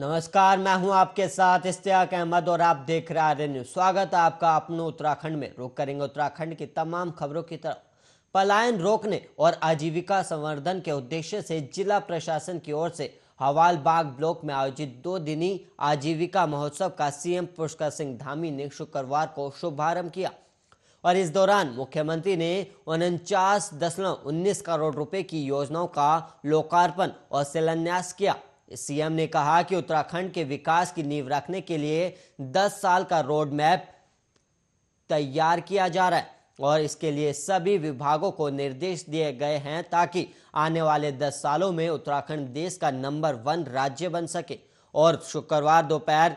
नमस्कार मैं हूं आपके साथ इश्तियाक अहमद और आप देख रहे हैं न्यूज स्वागत है आपका अपने उत्तराखंड में रुक करेंगे उत्तराखंड की तमाम खबरों की तरफ पलायन रोकने और आजीविका संवर्धन के उद्देश्य से जिला प्रशासन की ओर से हवाल बाग ब्लॉक में आयोजित दो दिनी आजीविका महोत्सव का सीएम पुष्कर सिंह धामी ने शुक्रवार को शुभारंभ किया और इस दौरान मुख्यमंत्री ने उनचास दशमलव उन्नीस करोड़ रुपए की योजनाओं का लोकार्पण और शिलान्यास किया सीएम ने कहा कि उत्तराखंड के विकास की नींव रखने के लिए 10 साल का रोड मैप तैयार किया जा रहा है और इसके लिए सभी विभागों को निर्देश दिए गए हैं ताकि आने वाले 10 सालों में उत्तराखंड देश का नंबर वन राज्य बन सके और शुक्रवार दोपहर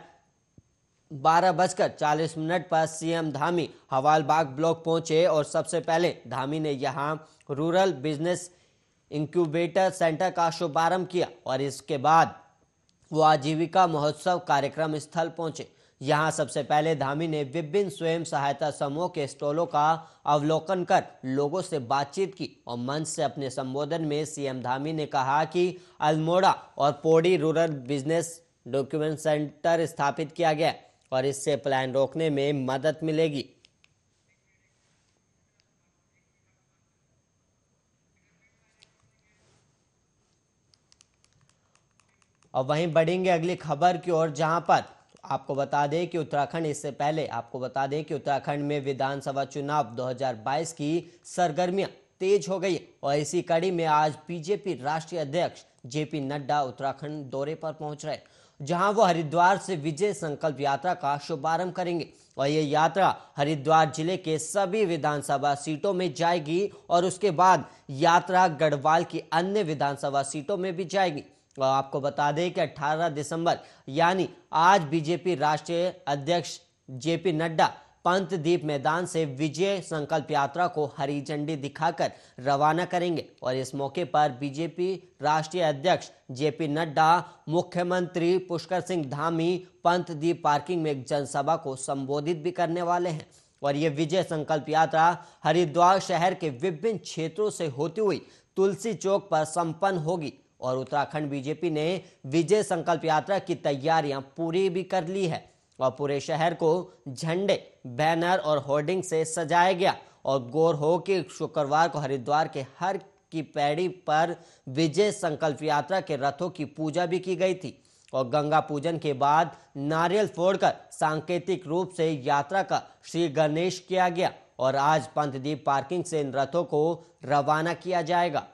बारह बजकर चालीस मिनट पर सीएम धामी हवालबाग ब्लॉक पहुंचे और सबसे पहले धामी ने यहां रूरल बिजनेस इंक्यूबेटर सेंटर का शुभारंभ किया और इसके बाद वो आजीविका महोत्सव कार्यक्रम स्थल पहुंचे यहाँ सबसे पहले धामी ने विभिन्न स्वयं सहायता समूह के स्टॉलों का अवलोकन कर लोगों से बातचीत की और मंच से अपने संबोधन में सीएम धामी ने कहा कि अल्मोड़ा और Pauri rural business document centre स्थापित किया गया और इससे प्लान रोकने में मदद मिलेगी और वहीं बढ़ेंगे अगली खबर की ओर जहां पर आपको बता दें कि उत्तराखंड इससे पहले आपको बता दें कि उत्तराखंड में विधानसभा चुनाव 2022 की सरगर्मियां तेज हो गई और इसी कड़ी में आज बीजेपी राष्ट्रीय अध्यक्ष जेपी नड्डा उत्तराखंड दौरे पर पहुंच रहे जहां वो हरिद्वार से विजय संकल्प यात्रा का शुभारंभ करेंगे और ये यात्रा हरिद्वार जिले के सभी विधानसभा सीटों में जाएगी और उसके बाद यात्रा गढ़वाल की अन्य विधानसभा सीटों में भी जाएगी आपको बता दें कि 18 दिसंबर यानी आज बीजेपी राष्ट्रीय अध्यक्ष जेपी नड्डा दीप मैदान से विजय संकल्प यात्रा को हरी झंडी दिखाकर रवाना करेंगे और इस मौके पर बीजेपी राष्ट्रीय अध्यक्ष जेपी नड्डा मुख्यमंत्री पुष्कर सिंह धामी दीप पार्किंग में एक जनसभा को संबोधित भी करने वाले हैं और ये विजय संकल्प यात्रा हरिद्वार शहर के विभिन्न क्षेत्रों से होती हुई तुलसी चौक पर संपन्न होगी और उत्तराखंड बीजेपी ने विजय संकल्प यात्रा की तैयारियां पूरी भी कर ली है और पूरे शहर को झंडे बैनर और होर्डिंग से सजाया गया और गौर हो कि शुक्रवार को हरिद्वार के हर की पैड़ी पर विजय संकल्प यात्रा के रथों की पूजा भी की गई थी और गंगा पूजन के बाद नारियल फोड़कर सांकेतिक रूप से यात्रा का श्री गणेश किया गया और आज पंथदीप पार्किंग से इन रथों को रवाना किया जाएगा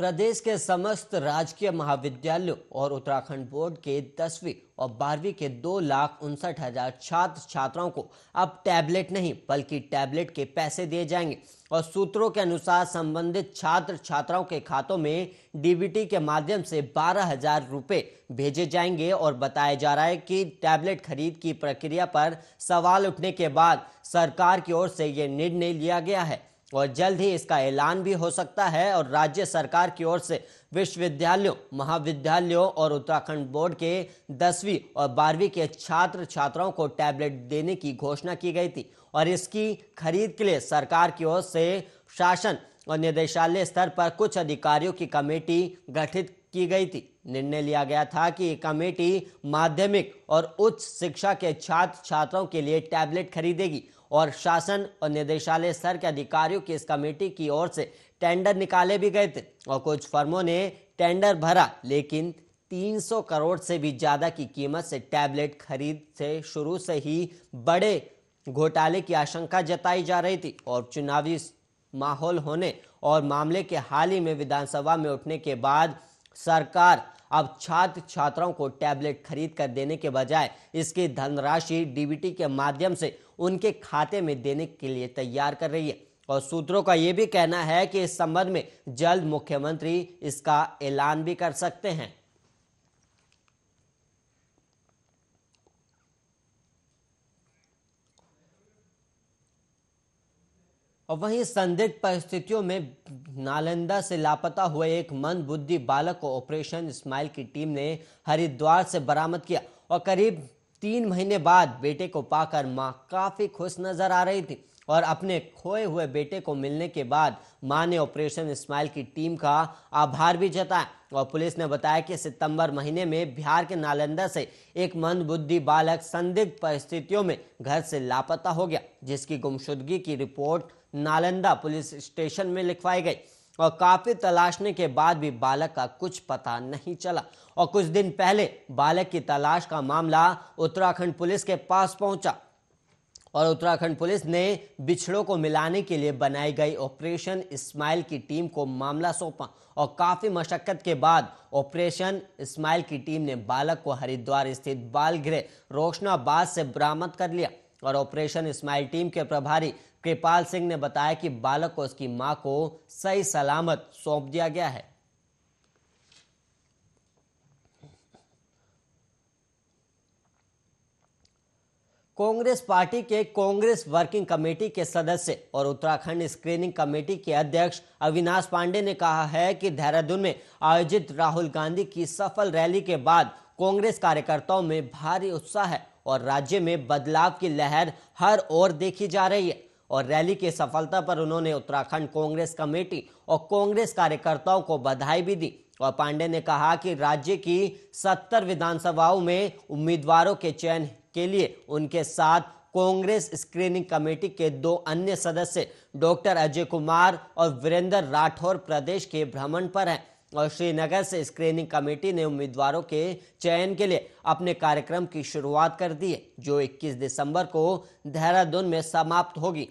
प्रदेश के समस्त राजकीय महाविद्यालयों और उत्तराखंड बोर्ड के दसवीं और बारहवीं के दो लाख उनसठ हजार छात्र छात्राओं को अब टैबलेट नहीं बल्कि टैबलेट के पैसे दिए जाएंगे और सूत्रों के अनुसार संबंधित छात्र छात्राओं के खातों में डीबीटी के माध्यम से बारह हजार रुपये भेजे जाएंगे और बताया जा रहा है कि टैबलेट खरीद की प्रक्रिया पर सवाल उठने के बाद सरकार की ओर से ये निर्णय लिया गया है और जल्द ही इसका ऐलान भी हो सकता है और राज्य सरकार की ओर से विश्वविद्यालयों महाविद्यालयों और उत्तराखंड बोर्ड के दसवीं और बारहवीं के छात्र छात्राओं को टैबलेट देने की घोषणा की गई थी और इसकी खरीद के लिए सरकार की ओर से शासन और निदेशालय स्तर पर कुछ अधिकारियों की कमेटी गठित की गई थी निर्णय लिया गया था कि कमेटी माध्यमिक और उच्च शिक्षा के छात्र छात्राओं के लिए टैबलेट खरीदेगी और शासन और निदेशालय स्तर के अधिकारियों की इस कमेटी की ओर से टेंडर निकाले भी गए थे और कुछ फर्मों ने टेंडर भरा लेकिन 300 करोड़ से भी ज़्यादा की कीमत से टैबलेट खरीद से शुरू से ही बड़े घोटाले की आशंका जताई जा रही थी और चुनावी माहौल होने और मामले के हाल ही में विधानसभा में उठने के बाद सरकार अब छात्र छात्राओं को टैबलेट खरीद कर देने के बजाय इसकी धनराशि डीबीटी के माध्यम से उनके खाते में देने के लिए तैयार कर रही है और सूत्रों का यह भी कहना है कि इस संबंध में जल्द मुख्यमंत्री इसका ऐलान भी कर सकते हैं और वहीं संदिग्ध परिस्थितियों में नालंदा से लापता हुए एक मंदबुद्धि बुद्धि बालक को ऑपरेशन इस्माइल की टीम ने हरिद्वार से बरामद किया और करीब तीन महीने बाद बेटे को पाकर माँ काफ़ी खुश नज़र आ रही थी और अपने खोए हुए बेटे को मिलने के बाद मां ने ऑपरेशन स्माइल की टीम का आभार भी जताया और पुलिस ने बताया कि सितंबर महीने में बिहार के नालंदा से एक मंदबुद्धि बालक संदिग्ध परिस्थितियों में घर से लापता हो गया जिसकी गुमशुदगी की रिपोर्ट नालंदा पुलिस स्टेशन में लिखवाई गई और काफ़ी तलाशने के बाद भी बालक का कुछ पता नहीं चला और कुछ दिन पहले बालक की तलाश का मामला उत्तराखंड पुलिस के पास पहुंचा और उत्तराखंड पुलिस ने बिछड़ों को मिलाने के लिए बनाई गई ऑपरेशन इस्माइल की टीम को मामला सौंपा और काफ़ी मशक्कत के बाद ऑपरेशन इस्माइल की टीम ने बालक को हरिद्वार स्थित बाल गृह रोशनाबाद से बरामद कर लिया और ऑपरेशन इस्माइल टीम के प्रभारी कृपाल सिंह ने बताया कि बालक को उसकी मां को सही सलामत सौंप दिया गया है कांग्रेस पार्टी के कांग्रेस वर्किंग कमेटी के सदस्य और उत्तराखंड स्क्रीनिंग कमेटी के अध्यक्ष अविनाश पांडे ने कहा है कि देहरादून में आयोजित राहुल गांधी की सफल रैली के बाद कांग्रेस कार्यकर्ताओं में भारी उत्साह है और राज्य में बदलाव की लहर हर ओर देखी जा रही है और रैली की सफलता पर उन्होंने उत्तराखंड कांग्रेस कमेटी और कांग्रेस कार्यकर्ताओं को बधाई भी दी और पांडे ने कहा कि राज्य की सत्तर विधानसभाओं में उम्मीदवारों के चयन के लिए उनके साथ कांग्रेस स्क्रीनिंग कमेटी के दो अन्य सदस्य डॉक्टर अजय कुमार और वीरेंद्र राठौर प्रदेश के भ्रमण पर हैं और श्रीनगर से स्क्रीनिंग कमेटी ने उम्मीदवारों के चयन के लिए अपने कार्यक्रम की शुरुआत कर दी है जो 21 दिसंबर को देहरादून में समाप्त होगी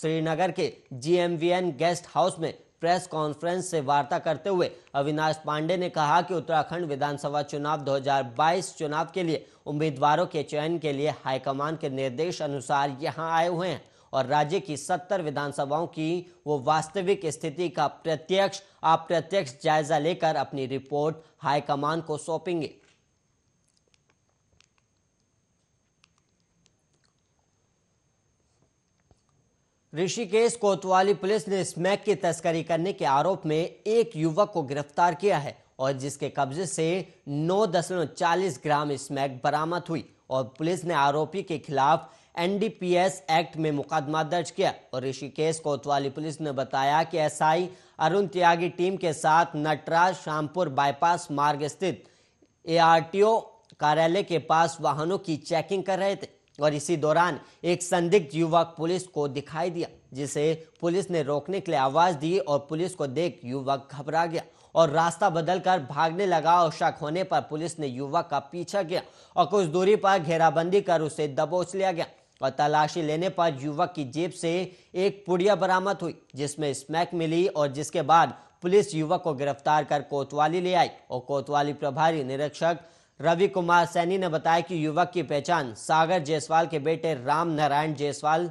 श्रीनगर के जीएमवीएन गेस्ट हाउस में प्रेस कॉन्फ्रेंस से वार्ता करते हुए अविनाश पांडे ने कहा कि उत्तराखंड विधानसभा चुनाव 2022 चुनाव के लिए उम्मीदवारों के चयन के लिए हाईकमान के निर्देश अनुसार यहां आए हुए हैं और राज्य की 70 विधानसभाओं की वो वास्तविक स्थिति का प्रत्यक्ष अप्रत्यक्ष जायजा लेकर अपनी रिपोर्ट हाईकमान को सौंपेंगे ऋषिकेश कोतवाली पुलिस ने स्मैक की तस्करी करने के आरोप में एक युवक को गिरफ्तार किया है और जिसके कब्जे से 9.40 ग्राम स्मैक बरामद हुई और पुलिस ने आरोपी के खिलाफ एनडीपीएस एक्ट में मुकदमा दर्ज किया और ऋषिकेश कोतवाली पुलिस ने बताया कि एसआई अरुण त्यागी टीम के साथ नटराज शामपुर बाईपास मार्ग स्थित एआरटीओ कार्यालय के पास वाहनों की चेकिंग कर रहे थे और इसी दौरान एक संदिग्ध युवक पुलिस को दिखाई दिया जिसे पुलिस ने रोकने के लिए आवाज दी और पुलिस को देख युवक घबरा गया और रास्ता बदलकर भागने लगा और शक होने पर पुलिस ने युवक का पीछा किया और कुछ दूरी पर घेराबंदी कर उसे दबोच लिया गया और तलाशी लेने पर युवक की जेब से एक पुड़िया बरामद हुई जिसमें स्मैक मिली और जिसके बाद पुलिस युवक को गिरफ्तार कर कोतवाली ले आई और कोतवाली प्रभारी निरीक्षक रवि कुमार सैनी ने बताया कि युवक की पहचान सागर जायसवाल के बेटे राम नारायण जायसवाल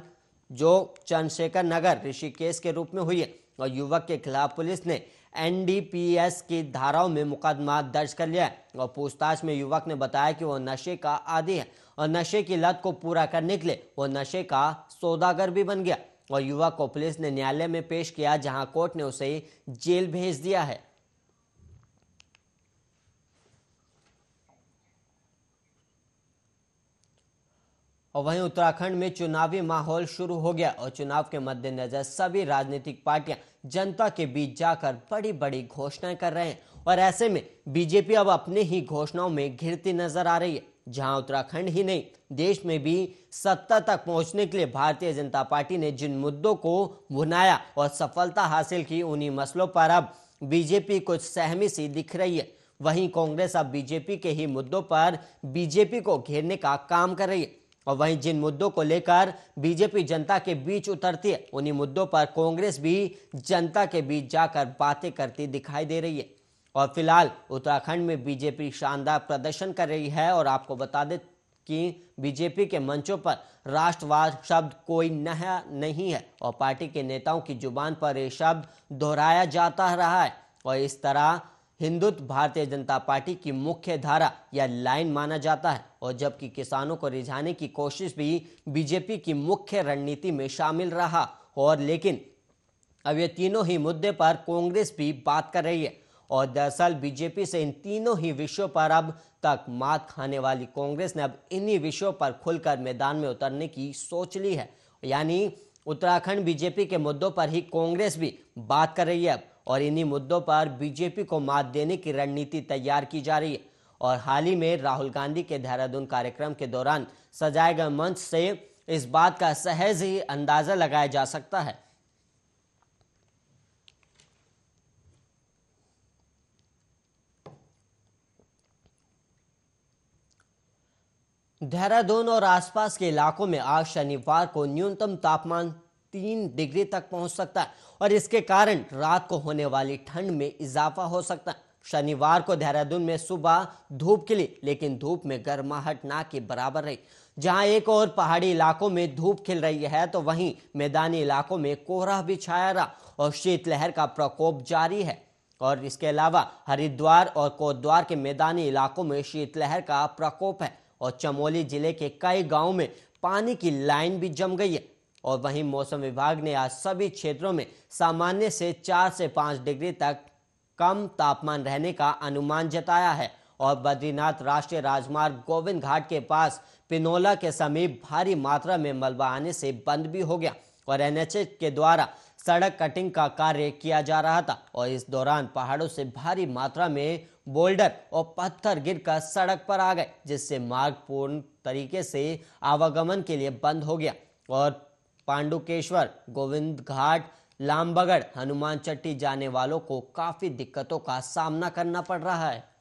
जो चंद्रशेखर नगर ऋषिकेश के रूप में हुई है और युवक के खिलाफ पुलिस ने एनडीपीएस की धाराओं में मुकदमा दर्ज कर लिया है और पूछताछ में युवक ने बताया कि वह नशे का आदि है और नशे की लत को पूरा करने के लिए वह नशे का सौदागर भी बन गया और युवक को पुलिस ने न्यायालय में पेश किया जहां कोर्ट ने उसे जेल भेज दिया है और वहीं उत्तराखंड में चुनावी माहौल शुरू हो गया और चुनाव के मद्देनजर सभी राजनीतिक पार्टियां जनता के बीच जाकर बड़ी बड़ी घोषणाएं कर रहे हैं और ऐसे में बीजेपी अब अपने ही घोषणाओं में घिरती नजर आ रही है जहां उत्तराखंड ही नहीं देश में भी सत्ता तक पहुंचने के लिए भारतीय जनता पार्टी ने जिन मुद्दों को भुनाया और सफलता हासिल की उन्हीं मसलों पर अब बीजेपी कुछ सहमी सी दिख रही है वहीं कांग्रेस अब बीजेपी के ही मुद्दों पर बीजेपी को घेरने का काम कर रही है और वहीं जिन मुद्दों को लेकर बीजेपी जनता के बीच उतरती है उन्हीं मुद्दों पर कांग्रेस भी जनता के बीच जाकर बातें करती दिखाई दे रही है और फिलहाल उत्तराखंड में बीजेपी शानदार प्रदर्शन कर रही है और आपको बता दें कि बीजेपी के मंचों पर राष्ट्रवाद शब्द कोई नया नहीं है और पार्टी के नेताओं की जुबान पर ये शब्द दोहराया जाता रहा है और इस तरह हिंदुत्व भारतीय जनता पार्टी की मुख्य धारा या लाइन माना जाता है और जबकि किसानों को रिझाने की कोशिश भी बीजेपी की मुख्य रणनीति में शामिल रहा और लेकिन अब ये तीनों ही मुद्दे पर कांग्रेस भी बात कर रही है और दरअसल बीजेपी से इन तीनों ही विषयों पर अब तक मात खाने वाली कांग्रेस ने अब इन्हीं विषयों पर खुलकर मैदान में उतरने की सोच ली है यानी उत्तराखंड बीजेपी के मुद्दों पर ही कांग्रेस भी बात कर रही है अब और इन्हीं मुद्दों पर बीजेपी को मात देने की रणनीति तैयार की जा रही है और हाल ही में राहुल गांधी के देहरादून कार्यक्रम के दौरान सजाए गए मंच से इस बात का सहज ही अंदाजा लगाया जा सकता है देहरादून और आसपास के इलाकों में आज शनिवार को न्यूनतम तापमान तीन डिग्री तक पहुंच सकता है और इसके कारण रात को होने वाली ठंड में इजाफा हो सकता है शनिवार को देहरादून में सुबह धूप खिली लेकिन धूप में गर्माहट ना के बराबर रही जहां एक और पहाड़ी इलाकों में धूप खिल रही है तो वहीं मैदानी इलाकों में कोहरा भी छाया रहा और शीतलहर का प्रकोप जारी है और इसके अलावा हरिद्वार और कोटद्वार के मैदानी इलाकों में शीतलहर का प्रकोप है और चमोली जिले के कई गाँव में पानी की लाइन भी जम गई है और वहीं मौसम विभाग ने आज सभी क्षेत्रों में सामान्य से चार से पाँच डिग्री तक कम तापमान रहने का अनुमान जताया है और बद्रीनाथ राष्ट्रीय राजमार्ग गोविंद घाट के पास पिनोला के समीप भारी मात्रा में मलबा आने से बंद भी हो गया और एनएचए के द्वारा सड़क कटिंग का कार्य किया जा रहा था और इस दौरान पहाड़ों से भारी मात्रा में बोल्डर और पत्थर गिरकर सड़क पर आ गए जिससे मार्ग पूर्ण तरीके से आवागमन के लिए बंद हो गया और पांडुकेश्वर गोविंद घाट लामबगड़ हनुमान चट्टी जाने वालों को काफी दिक्कतों का सामना करना पड़ रहा है